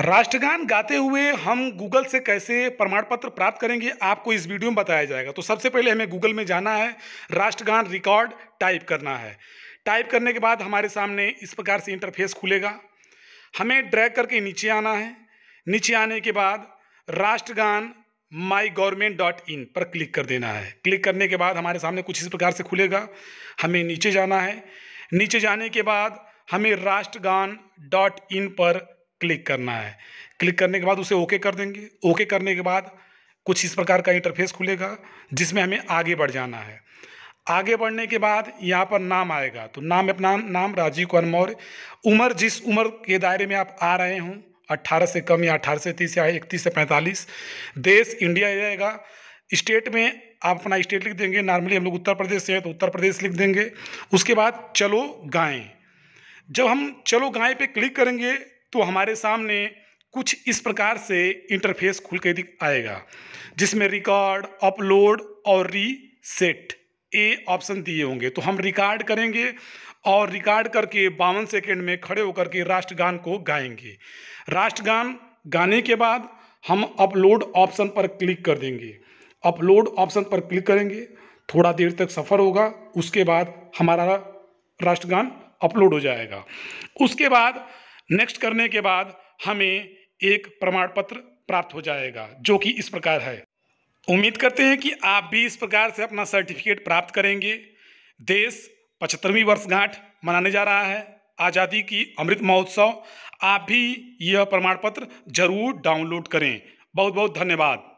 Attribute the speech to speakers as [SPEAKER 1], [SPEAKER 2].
[SPEAKER 1] राष्ट्रगान गाते हुए हम गूगल से कैसे प्रमाण पत्र प्राप्त करेंगे आपको इस वीडियो में बताया जाएगा तो सबसे पहले हमें गूगल में जाना है राष्ट्रगान रिकॉर्ड टाइप करना है टाइप करने के बाद हमारे सामने इस प्रकार से इंटरफेस खुलेगा हमें ड्रैग करके नीचे आना है नीचे आने के बाद राष्ट्रगान माई गवर्नमेंट डॉट इन पर क्लिक कर देना है क्लिक करने के बाद हमारे सामने कुछ इस प्रकार से खुलेगा हमें नीचे जाना है नीचे जाने के बाद हमें राष्ट्रगान डॉट इन पर क्लिक करना है क्लिक करने के बाद उसे ओके कर देंगे ओके करने के बाद कुछ इस प्रकार का इंटरफेस खुलेगा जिसमें हमें आगे बढ़ जाना है आगे बढ़ने के बाद यहाँ पर नाम आएगा तो नाम अपना नाम राजीव कुमार मौर्य उम्र जिस उम्र के दायरे में आप आ रहे हों 18 से कम या 18 से तीस या इकतीस से पैंतालीस देश इंडिया जाएगा स्टेट में आप अपना स्टेट लिख देंगे नॉर्मली हम लोग उत्तर प्रदेश से हैं तो उत्तर प्रदेश लिख देंगे उसके बाद चलो गाएँ जब हम चलो गाएँ पर क्लिक करेंगे तो हमारे सामने कुछ इस प्रकार से इंटरफेस खुल के दिख आएगा जिसमें रिकॉर्ड अपलोड और रीसेट ए ऑप्शन दिए होंगे तो हम रिकॉर्ड करेंगे और रिकॉर्ड करके बावन सेकेंड में खड़े होकर के राष्ट्रगान को गाएंगे राष्ट्रगान गाने के बाद हम अपलोड ऑप्शन पर क्लिक कर देंगे अपलोड ऑप्शन पर क्लिक करेंगे थोड़ा देर तक सफ़र होगा उसके बाद हमारा राष्ट्रगान अपलोड हो जाएगा उसके बाद नेक्स्ट करने के बाद हमें एक प्रमाण पत्र प्राप्त हो जाएगा जो कि इस प्रकार है उम्मीद करते हैं कि आप भी इस प्रकार से अपना सर्टिफिकेट प्राप्त करेंगे देश पचहत्तरवीं वर्षगांठ मनाने जा रहा है आज़ादी की अमृत महोत्सव आप भी यह प्रमाण पत्र जरूर डाउनलोड करें बहुत बहुत धन्यवाद